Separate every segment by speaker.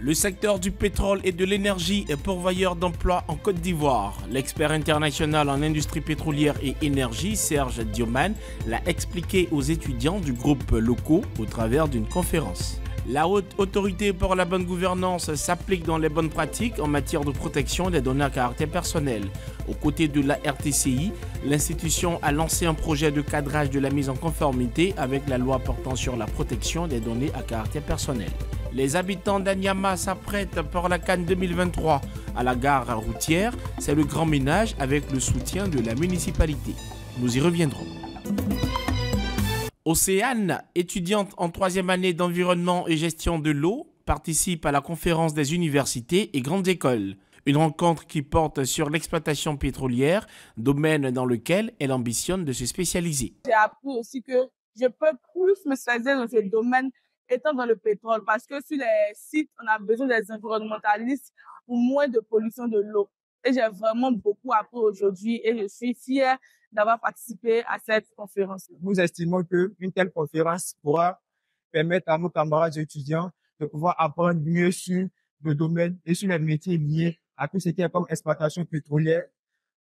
Speaker 1: Le secteur du pétrole et de l'énergie est pourvoyeur d'emplois en Côte d'Ivoire. L'expert international en industrie pétrolière et énergie, Serge Dioman, l'a expliqué aux étudiants du groupe locaux au travers d'une conférence. La haute autorité pour la bonne gouvernance s'applique dans les bonnes pratiques en matière de protection des données à caractère personnel. Aux côtés de la RTCI, l'institution a lancé un projet de cadrage de la mise en conformité avec la loi portant sur la protection des données à caractère personnel. Les habitants d'Anyama s'apprêtent pour la Cannes 2023 à la gare routière. C'est le grand ménage avec le soutien de la municipalité. Nous y reviendrons. Océane, étudiante en troisième année d'environnement et gestion de l'eau, participe à la conférence des universités et grandes écoles. Une rencontre qui porte sur l'exploitation pétrolière, domaine dans lequel elle ambitionne de se spécialiser. J'ai appris aussi que je peux plus me spécialiser dans ce domaine étant dans le pétrole parce que sur les sites, on a besoin des environnementalistes pour moins de pollution de l'eau. Et j'ai vraiment beaucoup appris aujourd'hui et je suis fière d'avoir participé à cette conférence. Nous estimons qu'une telle conférence pourra permettre à nos camarades étudiants de pouvoir apprendre mieux sur le domaine et sur les métiers liés à tout ce qui est comme exploitation pétrolière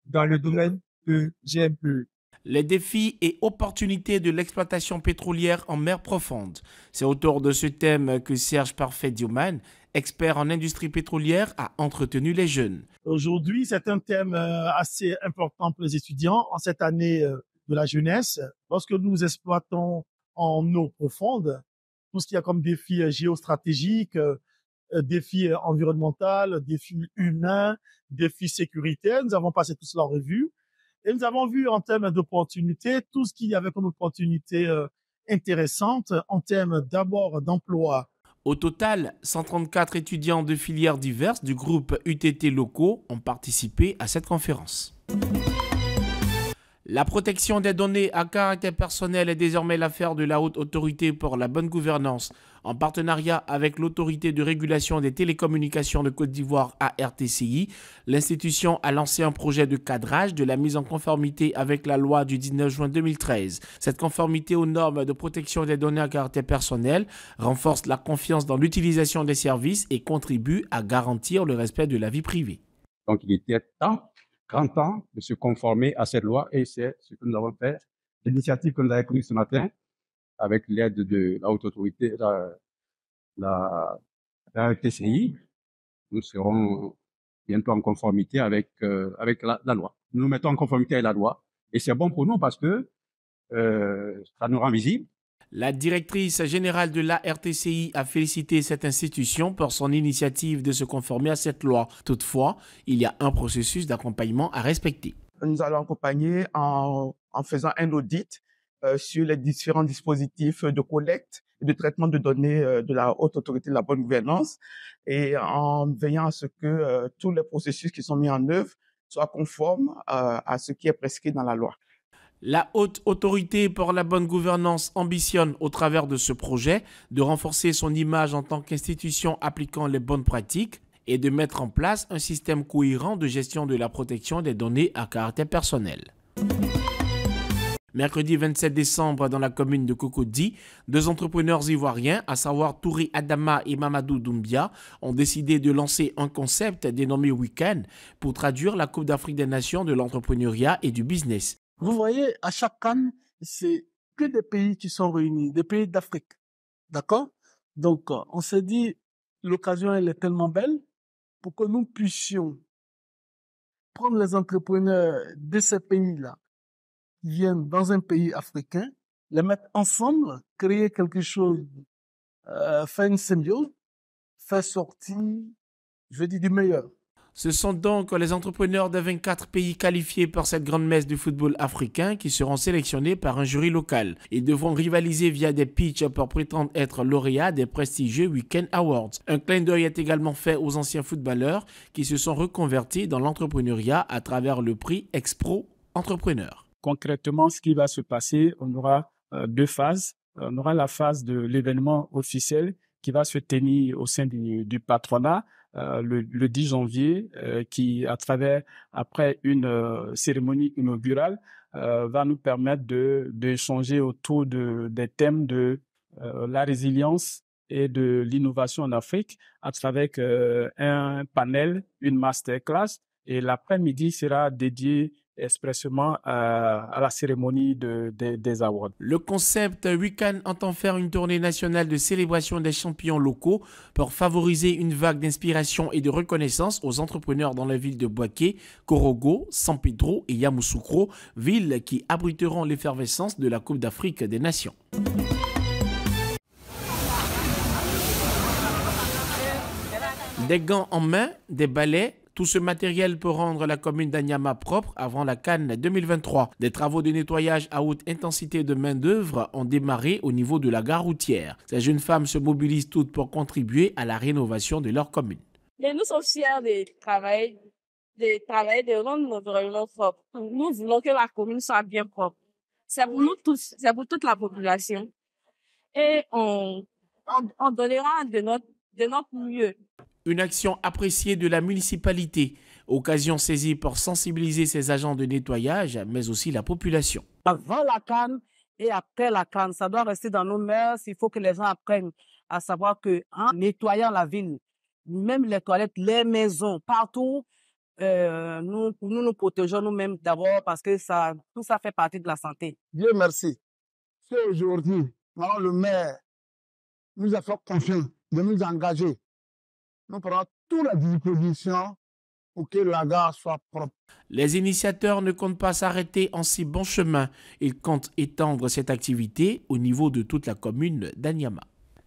Speaker 1: dans le domaine de GMP e. Les défis et opportunités de l'exploitation pétrolière en mer profonde. C'est autour de ce thème que Serge Parfait-Dioman, expert en industrie pétrolière, a entretenu les jeunes. Aujourd'hui, c'est un thème euh, assez important pour les étudiants en cette année euh, de la jeunesse. Lorsque nous exploitons en eau profonde, tout ce qu'il y a comme défi euh, géostratégique, défi environnemental, défi humain, défi sécuritaire, nous avons passé tout cela en revue. Et nous avons vu en termes d'opportunités tout ce qu'il y avait comme opportunités intéressantes en termes d'abord d'emploi au total, 134 étudiants de filières diverses du groupe UTT locaux ont participé à cette conférence. La protection des données à caractère personnel est désormais l'affaire de la haute autorité pour la bonne gouvernance en partenariat avec l'autorité de régulation des télécommunications de Côte d'Ivoire ARTCI, l'institution a lancé un projet de cadrage de la mise en conformité avec la loi du 19 juin 2013. Cette conformité aux normes de protection des données à caractère personnel renforce la confiance dans l'utilisation des services et contribue à garantir le respect de la vie privée. Donc il était temps, grand temps, de se conformer à cette loi et c'est ce que nous avons fait. L'initiative que nous avons prise ce matin, avec l'aide de la haute autorité, la, la, nous serons bientôt en conformité avec, euh, avec la, loi. Nous nous mettons en conformité avec la loi et c'est bon pour nous parce que euh, ça nous rend visible. La directrice générale de la RTCI a félicité cette institution pour son initiative de se conformer à cette loi. Toutefois, il y a un processus d'accompagnement à respecter. Nous allons accompagner en, en faisant un audit euh, sur les différents dispositifs de collecte et de traitement de données euh, de la haute autorité de la bonne gouvernance et en veillant à ce que euh, tous les processus qui sont mis en œuvre soient conformes à ce qui est prescrit dans la loi. La haute autorité pour la bonne gouvernance ambitionne, au travers de ce projet, de renforcer son image en tant qu'institution appliquant les bonnes pratiques et de mettre en place un système cohérent de gestion de la protection des données à caractère personnel. Mercredi 27 décembre, dans la commune de Cocody, deux entrepreneurs ivoiriens, à savoir Touré Adama et Mamadou Doumbia, ont décidé de lancer un concept dénommé Weekend pour traduire la Coupe d'Afrique des Nations de l'entrepreneuriat et du business. Vous voyez, à chaque canne, c'est que des pays qui sont réunis, des pays d'Afrique. D'accord Donc, euh, on s'est dit, l'occasion, elle est tellement belle pour que nous puissions prendre les entrepreneurs de ces pays-là viennent dans un pays africain, les mettre ensemble, créer quelque chose, euh, faire une symbiose, faire sortir, je dire, du meilleur. Ce sont donc les entrepreneurs de 24 pays qualifiés par cette grande messe du football africain qui seront sélectionnés par un jury local. Ils devront rivaliser via des pitchs pour prétendre être lauréats des prestigieux Weekend Awards. Un clin d'œil est également fait aux anciens footballeurs qui se sont reconvertis dans l'entrepreneuriat à travers le prix Expro Entrepreneur. Concrètement, ce qui va se passer, on aura euh, deux phases. On aura la phase de l'événement officiel qui va se tenir au sein du, patronat euh, le, 10 janvier, euh, qui, à travers, après une cérémonie inaugurale, va nous permettre de d'échanger autour de, des thèmes de la résilience et de l'innovation en Afrique, à travers un panel, une masterclass. Et l'après-midi sera dédié expressément à, la cérémonie des awards. Le concept Weekend entend faire une tournée nationale de célébration des champions locaux pour favoriser une vague d'inspiration et de reconnaissance aux entrepreneurs dans la ville de Boaké, Corogo, San Pedro et Yamoussoukro, villes qui abriteront l'effervescence de la Coupe d'Afrique des Nations. Des gants en main, des balais, tout ce matériel peut rendre la commune d'Anyama propre avant la Cannes 2023. Des travaux de nettoyage à haute intensité de main-d'œuvre ont démarré au niveau de la gare routière. Ces jeunes femmes se mobilisent toutes pour contribuer à la rénovation de leur commune. nous sommes fiers de travailler, de travailler, de propre. Nous voulons que la commune soit bien propre. C'est pour nous tous, c'est pour toute la population. Et on, donnera de notre, de notre mieux une action appréciée de la municipalité, occasion saisie pour sensibiliser ses agents de nettoyage, mais aussi la population. Avant la canne et après la canne, ça doit rester dans nos mers. Il faut que les gens apprennent à savoir que en nettoyant la ville, même les toilettes, les maisons, partout, euh, nous, nous, protégeons nous-mêmes d'abord parce que tout ça fait partie de la santé. Dieu merci. C'est aujourd'hui, le maire nous a fait confiance de nous engager nous prenons toute la disposition pour que la gare soit propre. Les initiateurs ne comptent pas s'arrêter en si bon chemin. Ils comptent étendre cette activité au niveau de toute la commune d'Anyama.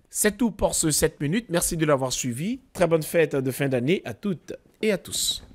Speaker 1: C'est tout pour ce 7 minutes. Merci de l'avoir suivi. Très bonne fête de fin d'année à toutes et à tous.